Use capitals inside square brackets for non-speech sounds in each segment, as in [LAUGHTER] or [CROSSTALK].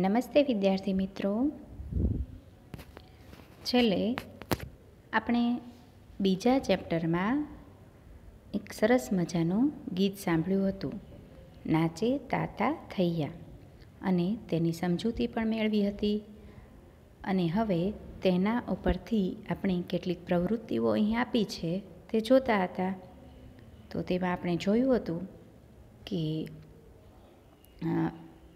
નમસ્તે વિદ્યાર્થી મિત્રો છેલ્લે આપણે બીજા ચેપ્ટરમાં એક સરસ મજાનું ગીત સાંભળ્યું હતું નાચે તાતા થૈયા અને તેની સમજૂતી પણ મેળવી હતી અને હવે તેના ઉપરથી આપણે કેટલીક પ્રવૃત્તિઓ અહીં આપી છે તે જોતા હતા તો તેમાં આપણે જોયું હતું કે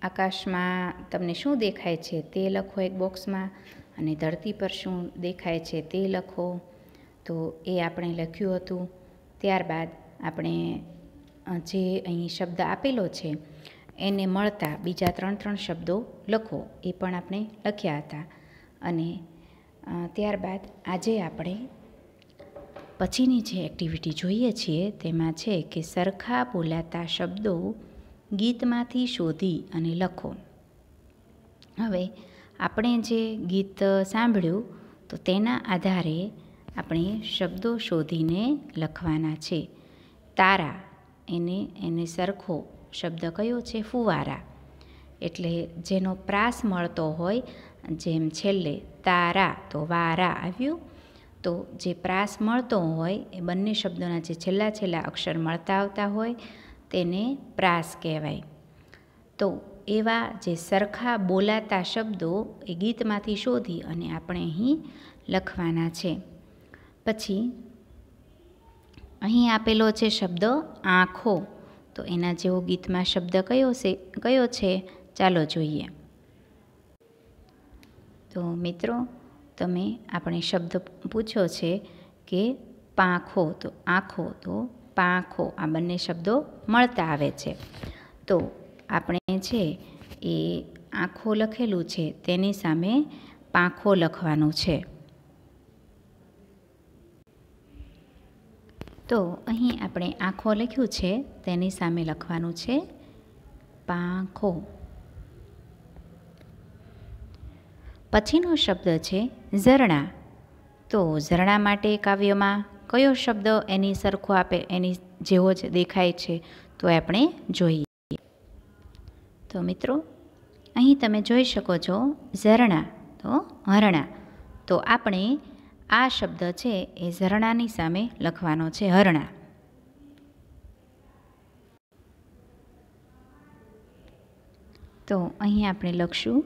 આકાશમાં તમને શું દેખાય છે તે લખો એક બોક્સમાં અને ધરતી પર શું દેખાય છે તે લખો તો એ આપણે લખ્યું હતું ત્યારબાદ આપણે જે અહીં શબ્દ આપેલો છે એને મળતા બીજા ત્રણ ત્રણ શબ્દો લખો એ પણ આપણે લખ્યા હતા અને ત્યારબાદ આજે આપણે પછીની જે એક્ટિવિટી જોઈએ છીએ તેમાં છે કે સરખા બોલાતા શબ્દો ગીતમાંથી શોધી અને લખો હવે આપણે જે ગીત સાંભળ્યું તો તેના આધારે આપણે શબ્દો શોધીને લખવાના છે તારા એને એને સરખો શબ્દ કયો છે ફુવારા એટલે જેનો પ્રાસ મળતો હોય જેમ છેલ્લે તારા તો વારા આવ્યું તો જે પ્રાસ મળતો હોય એ બંને શબ્દોના જે છેલ્લા છેલ્લા અક્ષર મળતા આવતા હોય તેને પ્રાસ કહેવાય તો એવા જે સરખા બોલાતા શબ્દો એ ગીતમાંથી શોધી અને આપણે અહીં લખવાના છે પછી અહીં આપેલો છે શબ્દ આંખો તો એના જેવો ગીતમાં શબ્દ કયો છે કયો છે ચાલો જોઈએ તો મિત્રો તમે આપણે શબ્દ પૂછ્યો છે કે પાંખો તો આંખો તો પાંખો આ બંને શબ્દો મળતા આવે છે તો આપણે છે એ આંખો લખેલું છે તેની સામે પાંખો લખવાનું છે તો અહીં આપણે આંખો લખ્યું છે તેની સામે લખવાનું છે પાંખો પછીનો શબ્દ છે ઝરણા તો ઝરણા માટે કાવ્યમાં કયો શબ્દ એની સરખો આપે એની જેવો જ દેખાય છે તો આપણે જોઈએ તો મિત્રો અહીં તમે જોઈ શકો છો ઝરણા તો હરણા તો આપણે આ શબ્દ છે એ ઝરણાની સામે લખવાનો છે હરણા તો અહીં આપણે લખશું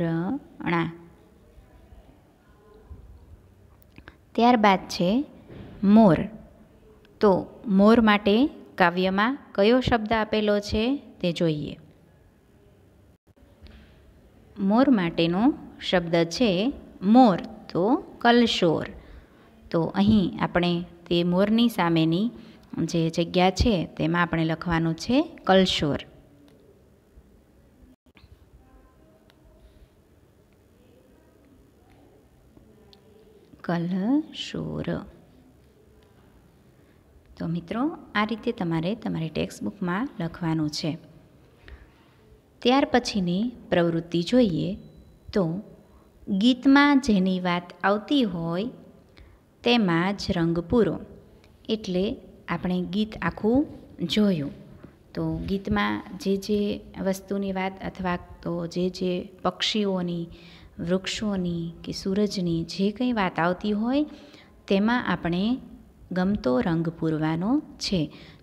રણા ત્યારબાદ છે મોર તો મોર માટે કાવ્યમાં કયો શબ્દ આપેલો છે તે જોઈએ મોર માટેનો શબ્દ છે મોર તો કલશોર તો અહીં આપણે તે મોરની સામેની જે જગ્યા છે તેમાં આપણે લખવાનું છે કલશોર કલશોર તો મિત્રો આ રીતે તમારે તમારી ટેક્સ્ટ બુકમાં લખવાનું છે ત્યાર પછીની પ્રવૃત્તિ જોઈએ તો ગીતમાં જેની વાત આવતી હોય તેમાં જ રંગ પૂરો એટલે આપણે ગીત આખું જોયું તો ગીતમાં જે જે વસ્તુની વાત અથવા તો જે જે પક્ષીઓની વૃક્ષોની કે સૂરજની જે કંઈ વાત આવતી હોય તેમાં આપણે ગમતો રંગ પૂરવાનો છે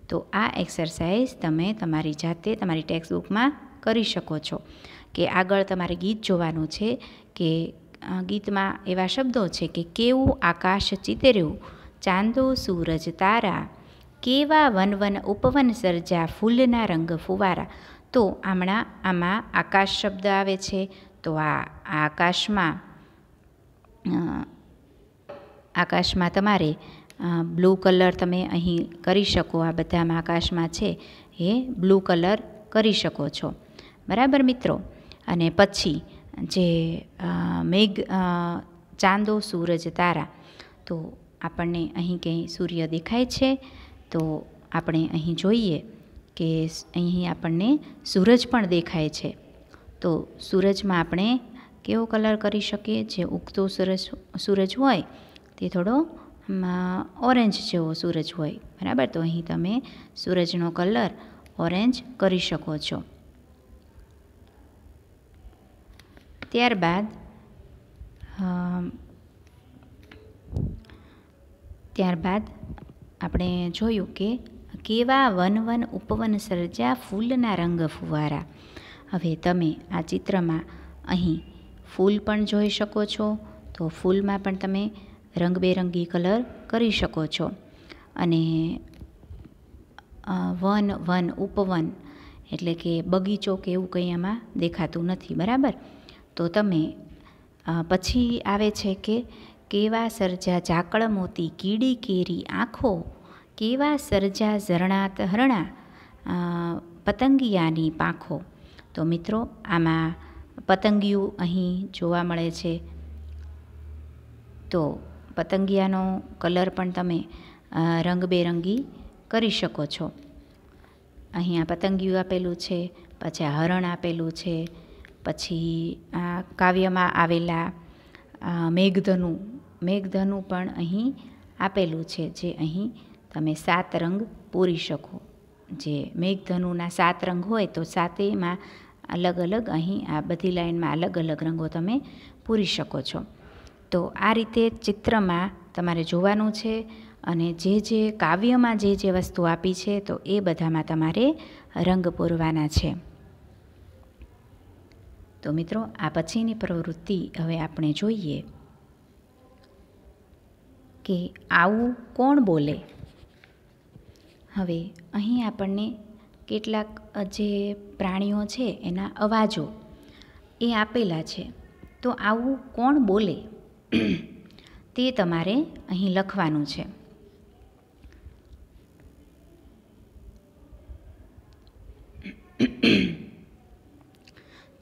તો આ એક્સરસાઇઝ તમે તમારી જાતે તમારી ટેક્સ્ટબુકમાં કરી શકો છો કે આગળ તમારે ગીત જોવાનું છે કે ગીતમાં એવા શબ્દો છે કે કેવું આકાશ ચિતર્યું ચાંદો સૂરજ તારા કેવા વનવન ઉપવન સર્જા ફૂલના રંગ ફુવારા તો હમણાં આમાં આકાશ શબ્દ આવે છે તો આ આકાશમાં આકાશમાં તમારે બ્લુ કલર તમે અહીં કરી શકો આ બધામાં આકાશમાં છે એ બ્લુ કલર કરી શકો છો બરાબર મિત્રો અને પછી જે મેઘ ચાંદો સૂરજ તારા તો આપણને અહીં ક્યાંય સૂર્ય દેખાય છે તો આપણે અહીં જોઈએ કે અહીં આપણને સૂરજ પણ દેખાય છે તો સૂરજમાં આપણે કેવો કલર કરી શકીએ જે ઉગતો સૂરજ સૂરજ હોય તે થોડો ઓરેન્જ જેવો સૂરજ હોય બરાબર તો અહીં તમે સૂરજનો કલર ઓરેન્જ કરી શકો છો ત્યારબાદ ત્યારબાદ આપણે જોયું કે કેવા વન વન ઉપવન સર્જા ફૂલના રંગ ફુવારા હવે તમે આ ચિત્રમાં અહીં ફૂલ પણ જોઈ શકો છો તો ફૂલમાં પણ તમે રંગબેરંગી કલર કરી શકો છો અને વન વન ઉપવન એટલે કે બગીચો કે એવું કંઈ આમાં દેખાતું નથી બરાબર તો તમે પછી આવે છે કે કેવા સર્જા ઝાકળ મોતી કીડી કેરી આંખો કેવા સર્જા ઝરણા હરણા પતંગિયાની પાંખો તો મિત્રો આમાં પતંગિયું અહીં જોવા મળે છે તો પતંગિયાનો કલર પણ તમે રંગબેરંગી કરી શકો છો અહીંયા પતંગિયું આપેલું છે પછી આ હરણ આપેલું છે પછી આ કાવ્યમાં આવેલા મેઘધનુ મેઘધનુ પણ અહીં આપેલું છે જે અહીં તમે સાત રંગ પૂરી શકો જે મેઘધનુના સાત રંગ હોય તો સાતેમાં અલગ અલગ અહીં આ બધી લાઇનમાં અલગ અલગ રંગો તમે પૂરી શકો છો તો આ રીતે ચિત્રમાં તમારે જોવાનું છે અને જે જે કાવ્યમાં જે જે વસ્તુ આપી છે તો એ બધામાં તમારે રંગ પૂરવાના છે તો મિત્રો આ પછીની પ્રવૃત્તિ હવે આપણે જોઈએ કે આવું કોણ બોલે હવે અહીં આપણને કેટલાક જે પ્રાણીઓ છે એના અવાજો એ આપેલા છે તો આવું કોણ બોલે [CLEARS THROAT] તે તમારે અહીં લખવાનું છે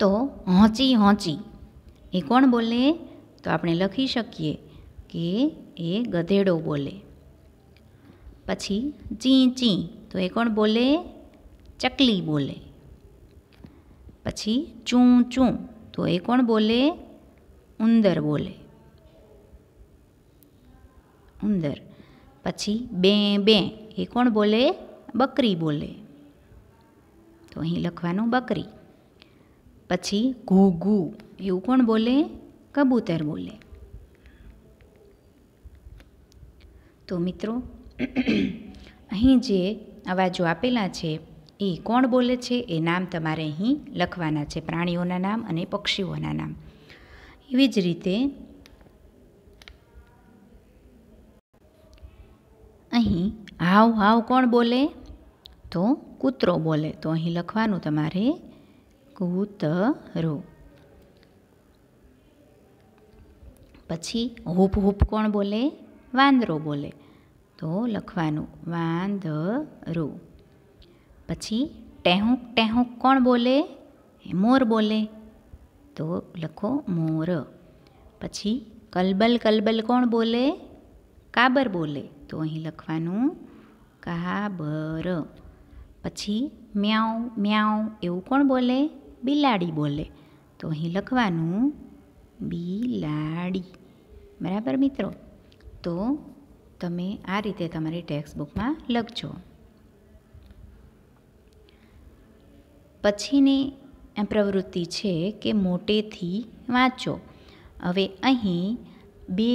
તો હોંચી હોંચી એ કોણ બોલે તો આપણે લખી શકીએ કે એ ગધેડો બોલે પછી ચીં ચીં તો એ કોણ બોલે ચકલી બોલે પછી ચૂં ચૂં તો એ કોણ બોલે ઉંદર બોલે ઉંદર પછી બે બે એ કોણ બોલે બકરી બોલે તો અહીં લખવાનું બકરી પછી ઘૂ ઘૂ એવું કોણ બોલે કબૂતર બોલે તો મિત્રો [CLEARS THROAT] અહીં જે અવાજો આપેલા છે એ કોણ બોલે છે એ નામ તમારે અહીં લખવાના છે પ્રાણીઓના નામ અને પક્ષીઓના નામ એવી જ રીતે અહીં હાવ હાવ કોણ બોલે તો કૂતરો બોલે તો અહીં લખવાનું તમારે કૂતરો પછી હૂપ હૂપ કોણ બોલે વાંદરો બોલે તો લખવાનું વાંદરો પછી ટેહુંક ટેહુંક કોણ બોલે મોર બોલે તો લખો મોર પછી કલબલ કલબલ કોણ બોલે કાબર બોલે તો અહીં લખવાનું કાબર પછી મ્યાઉ મ્યાઉ એવું કોણ બોલે બિલાડી બોલે તો અહીં લખવાનું બિલાડી બરાબર મિત્રો તો તમે આ રીતે તમારી ટેક્સ્ટ બુકમાં લખજો પછીની પ્રવૃત્તિ છે કે મોટેથી વાંચો હવે અહીં બે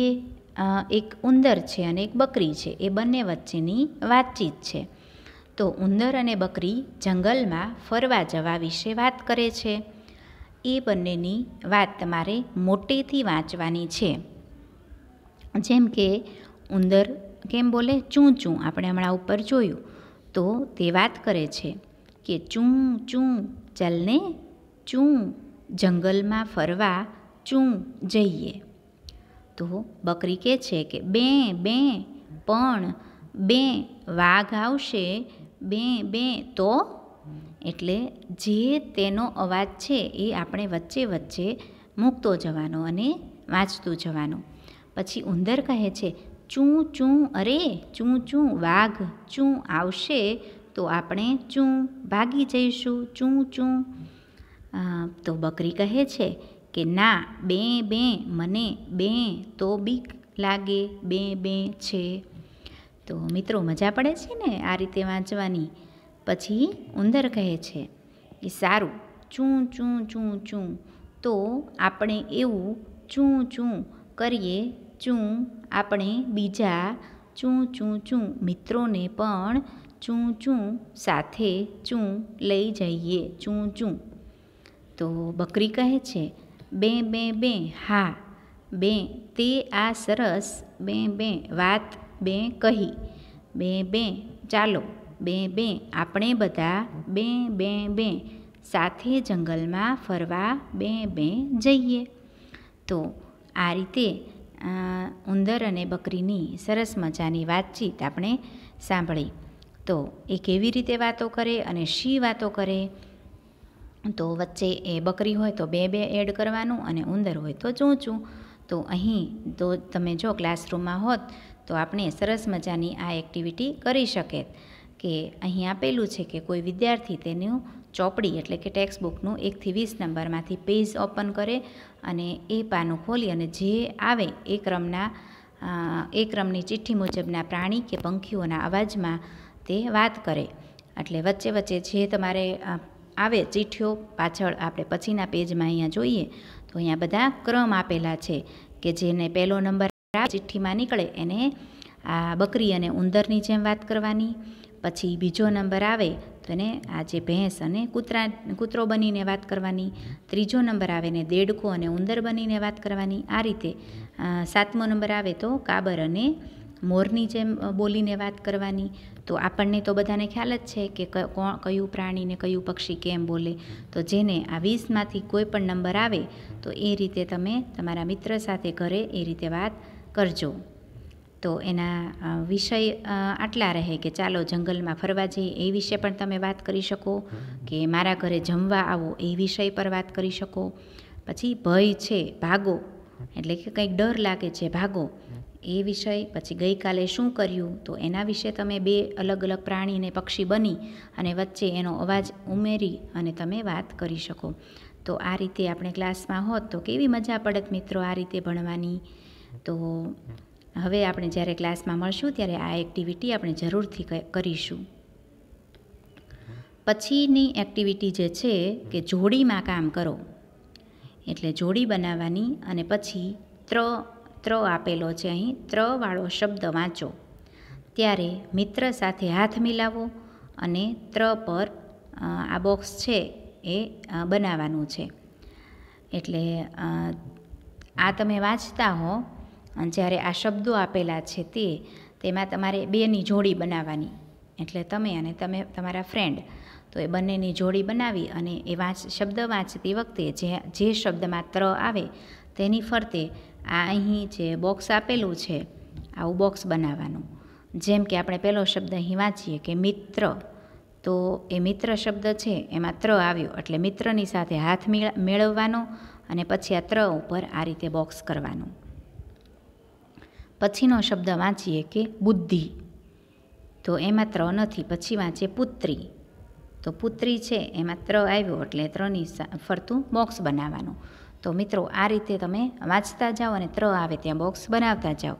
એક ઉંદર છે અને એક બકરી છે એ બંને વચ્ચેની વાતચીત છે તો ઉંદર અને બકરી જંગલમાં ફરવા જવા વિશે વાત કરે છે એ બંનેની વાત તમારે મોટેથી વાંચવાની છે જેમ કે ઉંદર કેમ બોલે ચૂં ચૂં આપણે હમણાં ઉપર જોયું તો તે વાત કરે છે કે ચૂં ચૂં ચાલને ચૂં જંગલમાં ફરવા ચું જઈએ તો બકરી કહે છે કે બે બે પણ બે વાઘ આવશે બે બે તો એટલે જે તેનો અવાજ છે એ આપણે વચ્ચે વચ્ચે મૂકતો જવાનો અને વાંચતું જવાનું પછી ઉંદર કહે છે ચૂં ચૂં અરે ચૂં ચૂં વાઘ ચૂં આવશે તો આપણે ચું ભાગી જઈશું ચૂં ચૂં તો બકરી કહે છે કે ના બે બે મને બે તો બીક લાગે બે બે છે તો મિત્રો મજા પડે છે ને આ રીતે વાંચવાની પછી ઉંદર કહે છે કે સારું ચૂં ચૂં ચૂં ચૂં તો આપણે એવું ચૂં ચૂં કરીએ ચૂં આપણે બીજા ચૂં ચૂં ચૂં મિત્રોને પણ ચૂં ચૂં સાથે ચૂં લઈ જઈએ ચૂં ચૂં તો બકરી કહે છે બે બે બે હા બે તે આ સરસ બે બે વાત બે કહી બે બે ચાલો બે બે આપણે બધા બે બે બે સાથે જંગલમાં ફરવા બે બે જઈએ તો આ રીતે ઉંદર અને બકરીની સરસ મજાની વાતચીત આપણે સાંભળી તો એ કેવી રીતે વાતો કરે અને શી વાતો કરે તો વચ્ચે એ બકરી હોય તો બે બે એડ કરવાનું અને ઉંદર હોય તો ચૂંચું તો અહીં તો તમે જો ક્લાસરૂમમાં હોત તો આપણે સરસ મજાની આ એક્ટિવિટી કરી શકે કે અહીં આપેલું છે કે કોઈ વિદ્યાર્થી તેનું ચોપડી એટલે કે ટેક્સ્ટ બુકનું એકથી વીસ નંબરમાંથી પેજ ઓપન કરે અને એ પાનું ખોલી અને જે આવે એ ક્રમના એ ક્રમની ચિઠ્ઠી મુજબના પ્રાણી કે પંખીઓના અવાજમાં તે વાત કરે એટલે વચ્ચે વચ્ચે જે તમારે આવે ચીઠીઓ પાછળ આપણે પછીના પેજમાં અહીંયા જોઈએ તો અહીંયા બધા ક્રમ આપેલા છે કે જેને પહેલો નંબર ચિઠ્ઠીમાં નીકળે એને આ બકરી અને ઉંદરની જેમ વાત કરવાની પછી બીજો નંબર આવે તો એને આ જે ભેંસ અને કૂતરા કૂતરો બનીને વાત કરવાની ત્રીજો નંબર આવે ને દેડકો અને ઉંદર બનીને વાત કરવાની આ રીતે સાતમો નંબર આવે તો કાબર અને મોરની જેમ બોલીને વાત કરવાની તો આપણને તો બધાને ખ્યાલ જ છે કે કયું પ્રાણીને કયું પક્ષી કેમ બોલે તો જેને આ વીસમાંથી કોઈ પણ નંબર આવે તો એ રીતે તમે તમારા મિત્ર સાથે ઘરે એ રીતે વાત કરજો તો એના વિષય આટલા રહે કે ચાલો જંગલમાં ફરવા જઈએ એ વિશે પણ તમે વાત કરી શકો કે મારા ઘરે જમવા આવો એ વિષય પર વાત કરી શકો પછી ભય છે ભાગો એટલે કે કંઈક ડર લાગે છે ભાગો એ વિષય પછી ગઈકાલે શું કર્યું તો એના વિશે તમે બે અલગ અલગ પ્રાણી અને પક્ષી બની અને વચ્ચે એનો અવાજ ઉમેરી અને તમે વાત કરી શકો તો આ રીતે આપણે ક્લાસમાં હોત તો કેવી મજા પડત મિત્રો આ રીતે ભણવાની તો હવે આપણે જ્યારે ક્લાસમાં મળશું ત્યારે આ એક્ટિવિટી આપણે જરૂરથી કરીશું પછીની એક્ટિવિટી જે છે કે જોડીમાં કામ કરો એટલે જોડી બનાવવાની અને પછી ત્ર ત્ર આપેલો છે અહીં ત્રવાળો શબ્દ વાંચો ત્યારે મિત્ર સાથે હાથ મિલાવો અને ત્ર પર આ બોક્સ છે એ બનાવવાનું છે એટલે આ તમે વાંચતા હો જ્યારે આ શબ્દો આપેલા છે તે તેમાં તમારે બેની જોડી બનાવવાની એટલે તમે અને તમે તમારા ફ્રેન્ડ તો એ બંનેની જોડી બનાવી અને એ વાંચ શબ્દ વાંચતી વખતે જે જે શબ્દમાં ત્ર આવે તેની ફરતે આ અહીં જે બોક્સ આપેલું છે આવું બોક્સ બનાવવાનું જેમ કે આપણે પહેલો શબ્દ અહીં વાંચીએ કે મિત્ર તો એ મિત્ર શબ્દ છે એમાં ત્ર આવ્યો એટલે મિત્રની સાથે હાથ મેળવવાનો અને પછી આ ત્ર ઉપર આ રીતે બોક્સ કરવાનું પછીનો શબ્દ વાંચીએ કે બુદ્ધિ તો એમાં ત્ર નથી પછી વાંચે પુત્રી તો પુત્રી છે એમાં ત્ર આવ્યો એટલે ત્રની ફરતું બોક્સ બનાવવાનું તો મિત્રો આ રીતે તમે વાંચતા જાઓ અને ત્ર આવે ત્યાં બોક્સ બનાવતા જાઓ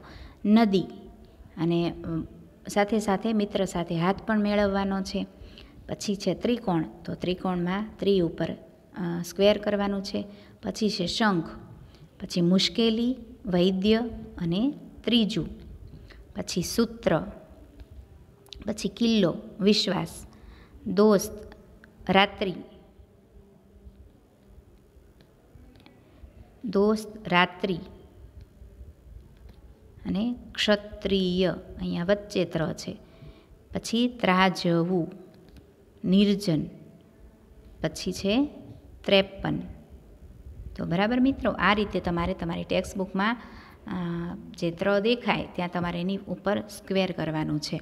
નદી અને સાથે સાથે મિત્ર સાથે હાથ પણ મેળવવાનો છે પછી છે ત્રિકોણ તો ત્રિકોણમાં ત્રિ ઉપર સ્ક્વેર કરવાનું છે પછી છે શંખ પછી મુશ્કેલી વૈદ્ય અને ત્રીજું પછી સૂત્ર પછી કિલ્લો વિશ્વાસ દોસ્ત રાત્રિ દોસ્ત રાત્રિ અને ક્ષત્રિય અહીંયા વચ્ચે ત્ર છે પછી ત્રાજવું નિર્જન પછી છે ત્રેપન તો બરાબર મિત્રો આ રીતે તમારે તમારી ટેક્સ્ટ બુકમાં જે ત્ર દેખાય ત્યાં તમારે એની ઉપર સ્ક્વેર કરવાનું છે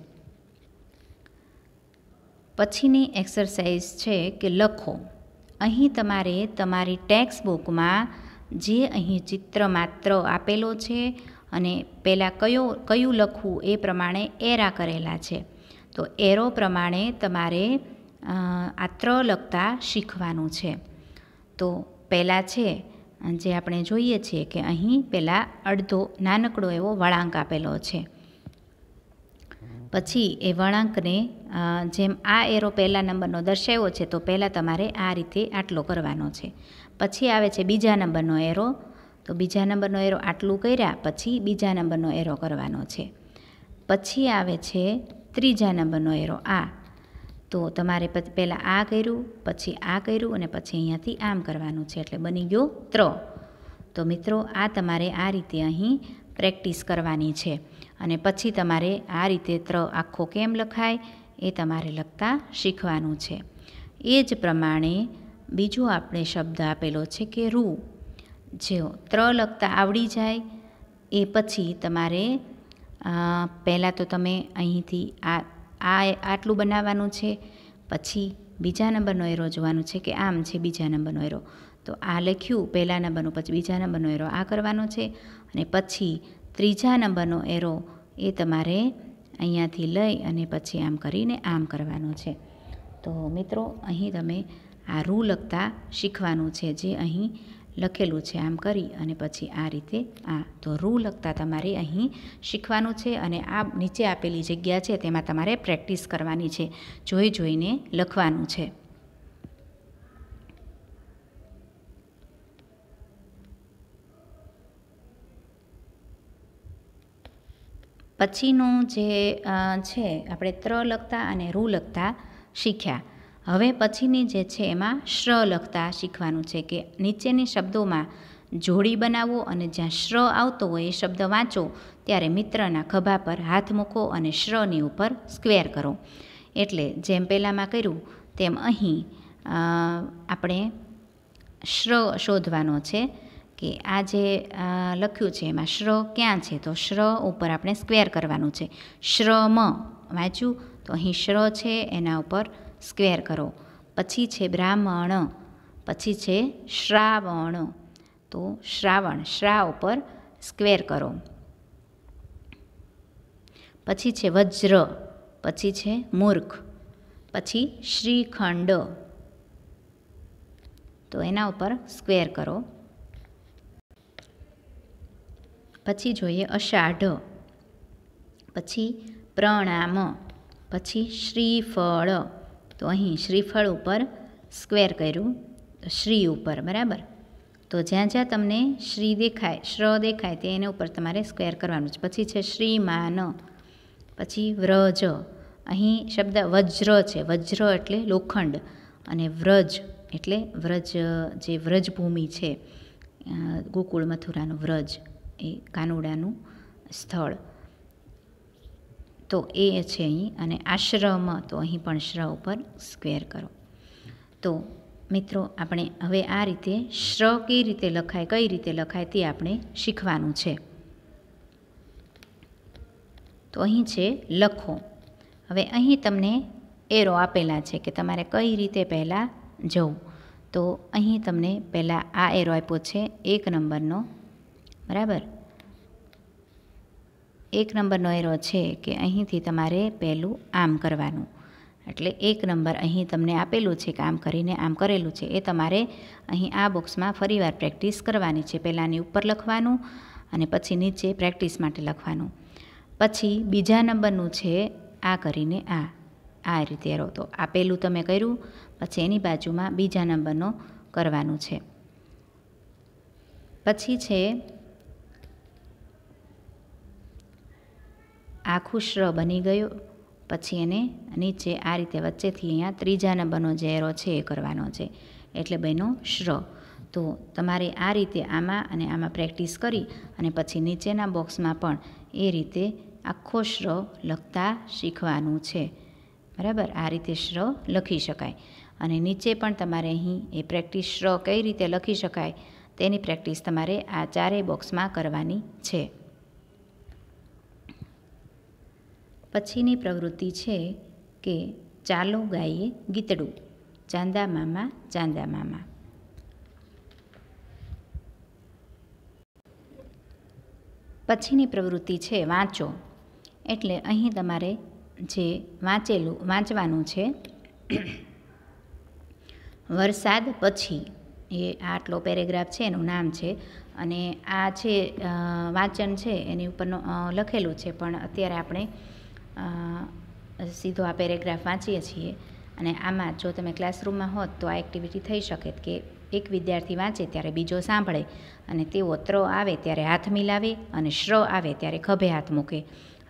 પછીની એક્સરસાઇઝ છે કે લખો અહીં તમારે તમારી ટેક્સ્ટ બુકમાં જે અહીં ચિત્ર માત્ર આપેલો છે અને પહેલાં કયો કયું લખવું એ પ્રમાણે એરા કરેલા છે તો એરો પ્રમાણે તમારે આત્ર લખતા શીખવાનું છે તો પહેલાં છે જે આપણે જોઈએ છીએ કે અહીં પહેલાં અડધો નાનકડો એવો વળાંક આપેલો છે પછી એ વળાંકને જેમ આ એરો પહેલાં નંબરનો દર્શાવ્યો છે તો પહેલાં તમારે આ રીતે આટલો કરવાનો છે પછી આવે છે બીજા નંબરનો એરો તો બીજા નંબરનો એરો આટલું કર્યા પછી બીજા નંબરનો એરો કરવાનો છે પછી આવે છે ત્રીજા નંબરનો એરો આ તો તમારે પહેલાં આ કર્યું પછી આ કર્યું અને પછી અહીંયાથી આમ કરવાનું છે એટલે બની ગયો ત્ર તો મિત્રો આ તમારે આ રીતે અહીં પ્રેક્ટિસ કરવાની છે અને પછી તમારે આ રીતે ત્ર આખો કેમ લખાય એ તમારે લખતા શીખવાનું છે એ જ પ્રમાણે બીજો આપણે શબ્દ આપેલો છે કે રૂ જો ત્ર લખતા આવડી જાય એ પછી તમારે પહેલાં તો તમે અહીંથી આ આ આટલું બનાવવાનું છે પછી બીજા નંબરનો એરો જોવાનું છે કે આમ છે બીજા નંબરનો એરો તો આ લખ્યું પહેલાં નંબરનું પછી બીજા નંબરનો એરો આ કરવાનો છે અને પછી ત્રીજા નંબરનો એરો એ તમારે અહીંયાથી લઈ અને પછી આમ કરીને આમ કરવાનો છે તો મિત્રો અહીં તમે આ રૂ લખતા શીખવાનું છે જે અહીં લખેલું છે આમ કરી અને પછી આ રીતે આ તો રૂ લખતા તમારે અહીં શીખવાનું છે અને આ નીચે આપેલી જગ્યા છે તેમાં તમારે પ્રેક્ટિસ કરવાની છે જોઈ જોઈને લખવાનું છે પછીનું જે છે આપણે ત્ર લખતા અને રૂ લખતા શીખ્યા હવે પછીની જે છે એમાં શ્ર લખતા શીખવાનું છે કે નીચેની શબ્દોમાં જોડી બનાવો અને જ્યાં શ્ર આવતો હોય એ શબ્દ વાંચો ત્યારે મિત્રના ખભા પર હાથ મૂકો અને શ્રની ઉપર સ્ક્વેર કરો એટલે જેમ પહેલાંમાં કર્યું તેમ અહીં આપણે શ્ર શોધવાનો છે કે આ જે લખ્યું છે એમાં શ્ર ક્યાં છે તો શ્ર ઉપર આપણે સ્ક્વેર કરવાનું છે શ્રમ વાંચ્યું તો અહીં શ્ર છે એના ઉપર સ્ક્વેર કરો પછી છે બ્રાહ્મણ પછી છે શ્રાવણ તો શ્રાવણ શ્રા ઉપર સ્ક્વેર કરો પછી છે વજ્ર પછી છે મૂર્ખ પછી શ્રીખંડ તો એના ઉપર સ્ક્વેર કરો પછી જોઈએ અષાઢ પછી પ્રણામ પછી શ્રીફળ તો અહીં શ્રીફળ ઉપર સ્ક્વેર કર્યું તો શ્રી ઉપર બરાબર તો જ્યાં જ્યાં તમને શ્રી દેખાય શ્ર દેખાય તે એના ઉપર તમારે સ્ક્વેર કરવાનું છે પછી છે શ્રીમાન પછી વ્રજ અહીં શબ્દ વજ્ર છે વજ્ર એટલે લોખંડ અને વ્રજ એટલે વ્રજ જે વ્રજભૂમિ છે ગોકુળ મથુરાનું વ્રજ એ કાનુડાનું સ્થળ તો એ છે અહીં અને આશ્રમ તો અહીં પણ શ્ર ઉપર સ્ક્વેર કરો તો મિત્રો આપણે હવે આ રીતે શ્ર કઈ રીતે લખાય કઈ રીતે લખાય તે આપણે શીખવાનું છે તો અહીં છે લખો હવે અહીં તમને એરો આપેલા છે કે તમારે કઈ રીતે પહેલાં જવું તો અહીં તમને પહેલાં આ એરો આપ્યો છે એક નંબરનો બરાબર એક નંબરનો એરો છે કે અહીંથી તમારે પહેલું આમ કરવાનું એટલે એક નંબર અહીં તમને આપેલું છે કામ કરીને આમ કરેલું છે એ તમારે અહીં આ બોક્સમાં ફરીવાર પ્રેક્ટિસ કરવાની છે પહેલાંની ઉપર લખવાનું અને પછી નીચે પ્રેક્ટિસ માટે લખવાનું પછી બીજા નંબરનું છે આ કરીને આ આ રીતે એરો તો આપેલું તમે કર્યું પછી એની બાજુમાં બીજા નંબરનો કરવાનું છે પછી છે આખું શ્ર બની ગયો પછી એને નીચે આ રીતે વચ્ચેથી અહીંયા ત્રીજા નંબરનો જે છે એ કરવાનો છે એટલે બન્યો શ્ર તો તમારે આ રીતે આમાં અને આમાં પ્રેક્ટિસ કરી અને પછી નીચેના બોક્સમાં પણ એ રીતે આખો શ્ર લખતા શીખવાનું છે બરાબર આ રીતે શ્ર લખી શકાય અને નીચે પણ તમારે અહીં એ પ્રેક્ટિસ શ્ર કઈ રીતે લખી શકાય તેની પ્રેક્ટિસ તમારે આ ચારેય બોક્સમાં કરવાની છે પછીની પ્રવૃત્તિ છે કે ચાલો ગાઈએ ગીતડું ચાંદા મામા ચાંદા મામા પછીની પ્રવૃત્તિ છે વાંચો એટલે અહીં તમારે જે વાંચેલું વાંચવાનું છે [CLEARS THROAT] વરસાદ પછી એ આટલો પેરેગ્રાફ છે એનું નામ છે અને આ છે વાંચન છે એની ઉપરનો લખેલું છે પણ અત્યારે આપણે સીધો આ પેરેગ્રાફ વાંચીએ છીએ અને આમાં જો તમે ક્લાસરૂમમાં હોત તો આ એક્ટિવિટી થઈ શકે કે એક વિદ્યાર્થી વાંચે ત્યારે બીજો સાંભળે અને તેઓ ત્ર આવે ત્યારે હાથ મિલાવે અને શ્ર આવે ત્યારે ખભે હાથ મૂકે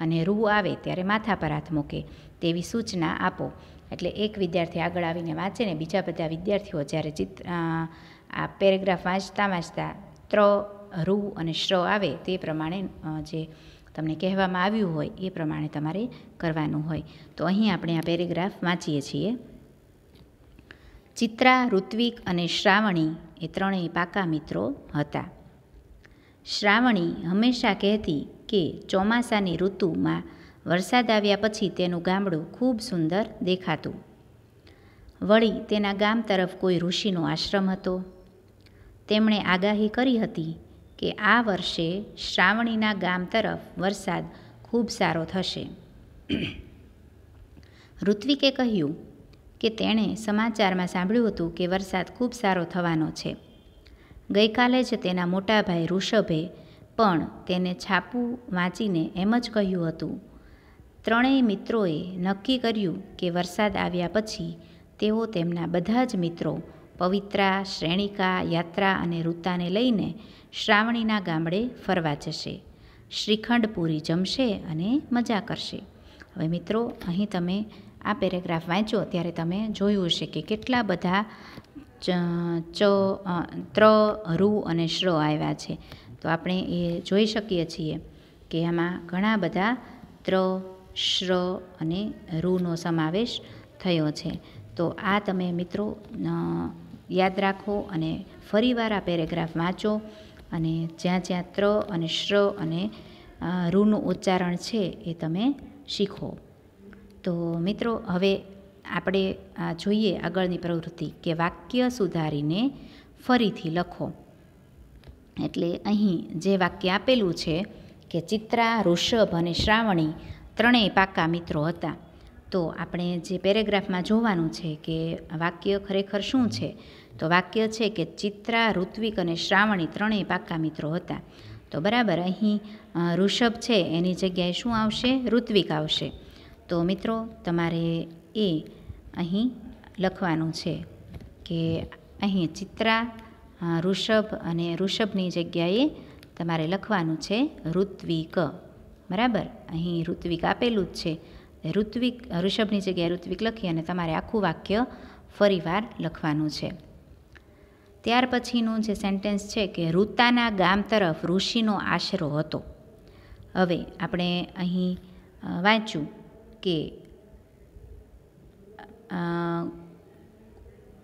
અને રૂ આવે ત્યારે માથા પર હાથ મૂકે તેવી સૂચના આપો એટલે એક વિદ્યાર્થી આગળ આવીને વાંચે ને બીજા બધા વિદ્યાર્થીઓ જ્યારે ચિત્ર આ પેરેગ્રાફ વાંચતા વાંચતા ત્ર રૂ અને શ્ર આવે તે પ્રમાણે જે તમને કહેવામાં આવ્યું હોય એ પ્રમાણે તમારે કરવાનું હોય તો અહીં આપણે આ પેરેગ્રાફ વાંચીએ છીએ ચિત્રા ઋત્વિક અને શ્રાવણી એ ત્રણેય પાકા મિત્રો હતા શ્રાવણી હંમેશા કહેતી કે ચોમાસાની ઋતુમાં વરસાદ આવ્યા પછી તેનું ગામડું ખૂબ સુંદર દેખાતું વળી તેના ગામ તરફ કોઈ ઋષિનો આશ્રમ હતો તેમણે આગાહી કરી હતી કે આ વર્ષે શ્રાવણીના ગામ તરફ વરસાદ ખૂબ સારો થશે ઋત્વિકે કહ્યું કે તેણે સમાચારમાં સાંભળ્યું હતું કે વરસાદ ખૂબ સારો થવાનો છે ગઈકાલે જ તેના મોટા ભાઈ ઋષભે પણ તેને છાપું વાંચીને એમ જ કહ્યું હતું ત્રણેય મિત્રોએ નક્કી કર્યું કે વરસાદ આવ્યા પછી તેઓ તેમના બધા જ મિત્રો પવિત્રા શ્રેણિકા યાત્રા અને ઋતાને લઈને શ્રાવણીના ગામડે ફરવા જશે શ્રીખંડ પૂરી જમશે અને મજા કરશે હવે મિત્રો અહીં તમે આ પેરેગ્રાફ વાંચો ત્યારે તમે જોયું હશે કે કેટલા બધા ચ ચ ત્ર રૂ અને શ્ર આવ્યા છે તો આપણે એ જોઈ શકીએ છીએ કે એમાં ઘણા બધા ત્ર શ્ર અને રૂનો સમાવેશ થયો છે તો આ તમે મિત્રો યાદ રાખો અને ફરીવાર આ પેરેગ્રાફ વાંચો અને જ્યાં જ્યાં ત્ર અને શ્ર અને ઋનું ઉચ્ચારણ છે એ તમે શીખો તો મિત્રો હવે આપણે જોઈએ આગળની પ્રવૃત્તિ કે વાક્ય સુધારીને ફરીથી લખો એટલે અહીં જે વાક્ય આપેલું છે કે ચિત્રા ઋષભ અને શ્રાવણી ત્રણેય પાકા મિત્રો હતા તો આપણે જે પેરેગ્રાફમાં જોવાનું છે કે વાક્ય ખરેખર શું છે તો વાક્ય છે કે ચિત્રા ઋત્વિક અને શ્રાવણી ત્રણેય પાક્કા મિત્રો હતા તો બરાબર અહીં ઋષભ છે એની જગ્યાએ શું આવશે ઋત્વિક આવશે તો મિત્રો તમારે એ અહીં લખવાનું છે કે અહીં ચિત્રા ઋષભ અને ઋષભની જગ્યાએ તમારે લખવાનું છે ઋત્વિક બરાબર અહીં ઋત્વિક આપેલું જ છે ઋત્વિક ઋષભની જગ્યાએ ઋત્વિક લખી અને તમારે આખું વાક્ય ફરીવાર લખવાનું છે ત્યાર પછીનું જે સેન્ટેન્સ છે કે રૂતાના ગામ તરફ ઋષિનો આશરો હતો હવે આપણે અહીં વાંચ્યું કે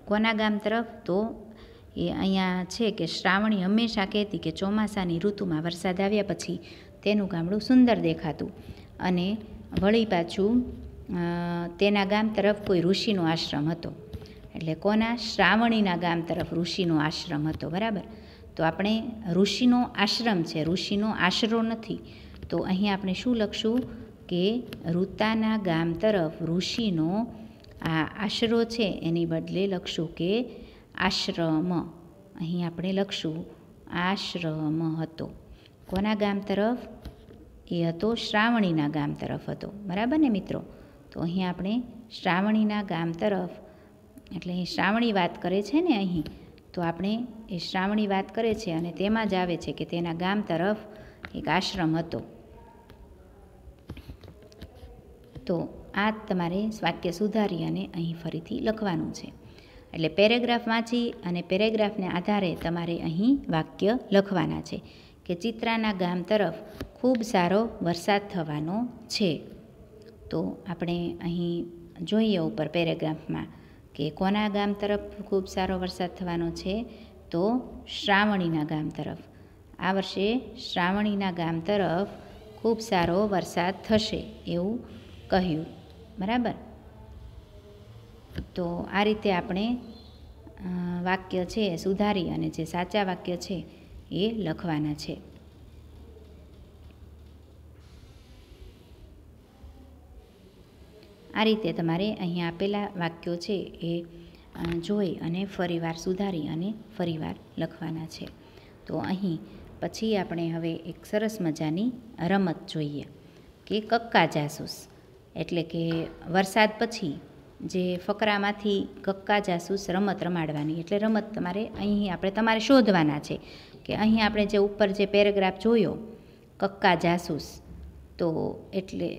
કોના ગામ તરફ તો એ અહીંયા છે કે શ્રાવણી હંમેશા કહેતી કે ચોમાસાની ઋતુમાં વરસાદ આવ્યા પછી તેનું ગામડું સુંદર દેખાતું અને વળી પાછું તેના ગામ તરફ કોઈ ઋષિનો આશ્રમ હતો એટલે કોના શ્રાવણીના ગામ તરફ ઋષિનો આશ્રમ હતો બરાબર તો આપણે ઋષિનો આશ્રમ છે ઋષિનો આશરો નથી તો અહીં આપણે શું લખશું કે ઋતાના ગામ તરફ ઋષિનો આ આશરો છે એની બદલે લખશું કે આશ્રમ અહીં આપણે લખશું આશ્રમ હતો કોના ગામ તરફ એ હતો શ્રાવણીના ગામ તરફ હતો બરાબર ને મિત્રો તો અહીં આપણે શ્રાવણીના ગામ તરફ એટલે અહીં શ્રાવણી વાત કરે છે ને અહીં તો આપણે એ શ્રાવણી વાત કરે છે અને તેમાં જ આવે છે કે તેના ગામ તરફ એક આશ્રમ હતો તો આ તમારે વાક્ય સુધારી અને અહીં ફરીથી લખવાનું છે એટલે પેરેગ્રાફ વાંચી અને પેરેગ્રાફને આધારે તમારે અહીં વાક્ય લખવાના છે કે ચિત્રાના ગામ તરફ ખૂબ સારો વરસાદ થવાનો છે તો આપણે અહીં જોઈએ ઉપર પેરેગ્રાફમાં કે કોના ગામ તરફ ખૂબ સારો વરસાદ થવાનો છે તો શ્રાવણીના ગામ તરફ આ વર્ષે શ્રાવણીના ગામ તરફ ખૂબ સારો વરસાદ થશે એવું કહ્યું બરાબર તો આ રીતે આપણે વાક્ય છે સુધારી અને જે સાચા વાક્ય છે એ લખવાના છે આ રીતે તમારે અહીં આપેલા વાક્યો છે એ જોઈ અને ફરીવાર સુધારી અને ફરીવાર લખવાના છે તો અહીં પછી આપણે હવે એક સરસ મજાની રમત જોઈએ કે કક્કા જાસૂસ એટલે કે વરસાદ પછી જે ફકરામાંથી કક્કા જાસૂસ રમત રમાડવાની એટલે રમત તમારે અહીં આપણે તમારે શોધવાના છે કે અહીં આપણે જે ઉપર જે પેરેગ્રાફ જોયો કક્કા જાસૂસ તો એટલે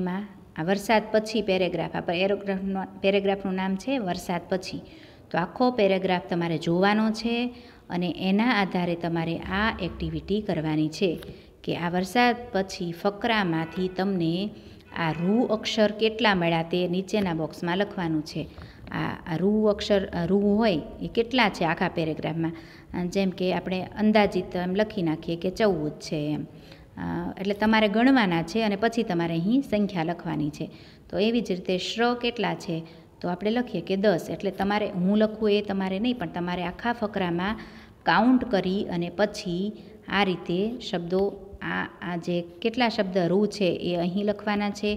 એમાં આ વરસાદ પછી પેરેગ્રાફ આ પેરેગ્રાફનો પેરેગ્રાફનું નામ છે વરસાદ પછી તો આખો પેરેગ્રાફ તમારે જોવાનો છે અને એના આધારે તમારે આ એક્ટિવિટી કરવાની છે કે આ વરસાદ પછી ફકરામાંથી તમને આ રૂ અક્ષર કેટલા મળ્યા તે નીચેના બોક્સમાં લખવાનું છે આ રૂ અક્ષર રૂ હોય એ કેટલા છે આખા પેરેગ્રાફમાં જેમ કે આપણે અંદાજિત એમ લખી નાખીએ કે ચૌદ છે એમ એટલે તમારે ગણવાના છે અને પછી તમારે અહીં સંખ્યા લખવાની છે તો એવી જ રીતે શ્ર કેટલા છે તો આપણે લખીએ કે દસ એટલે તમારે હું લખું એ તમારે નહીં પણ તમારે આખા ફકરામાં કાઉન્ટ કરી અને પછી આ રીતે શબ્દો આ આ જે કેટલા શબ્દ રૂ છે એ અહીં લખવાના છે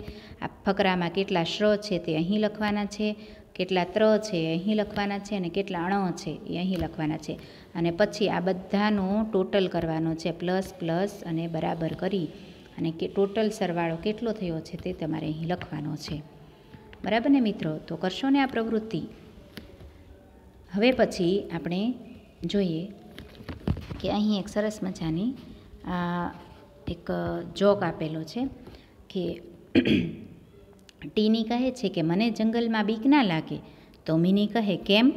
આ ફકરામાં કેટલા શ્ર છે તે અહીં લખવાના છે કેટલા ત્ર છે અહીં લખવાના છે અને કેટલા અણ છે એ અહીં લખવાના છે અને પછી આ બધાનું ટોટલ કરવાનો છે પ્લસ પ્લસ અને બરાબર કરી અને કે ટોટલ સરવાળો કેટલો થયો છે તે તમારે અહીં લખવાનો છે બરાબર ને મિત્રો તો કરશો ને આ પ્રવૃત્તિ હવે પછી આપણે જોઈએ કે અહીં એક સરસ મજાની એક જોક આપેલો છે કે [CLEARS THROAT] ટીની કહે છે કે મને જંગલમાં બીક ના લાગે તો મિની કહે કેમ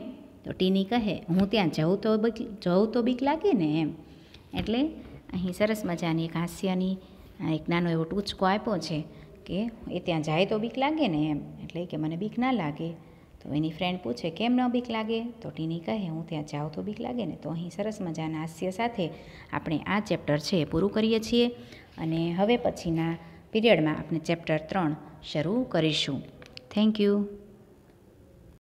તો ટીની કહે હું ત્યાં જઉં તો બીક જઉં તો બીક લાગે ને એમ એટલે અહીં સરસ મજાની એક હાસ્યની એક નાનો એવો ટૂચકો આપ્યો છે કે એ ત્યાં જાય તો બીક લાગે ને એમ એટલે કે મને બીક ના લાગે તો એની ફ્રેન્ડ પૂછે કેમ ન બીક લાગે તો ટીની કહે હું ત્યાં જાઉં તો બીક લાગે ને તો અહીં સરસ મજાના હાસ્ય સાથે આપણે આ ચેપ્ટર છે એ પૂરું કરીએ છીએ અને હવે પછીના પીરિયડમાં આપણે ચેપ્ટર ત્રણ શરૂ કરીશું થેન્ક યુ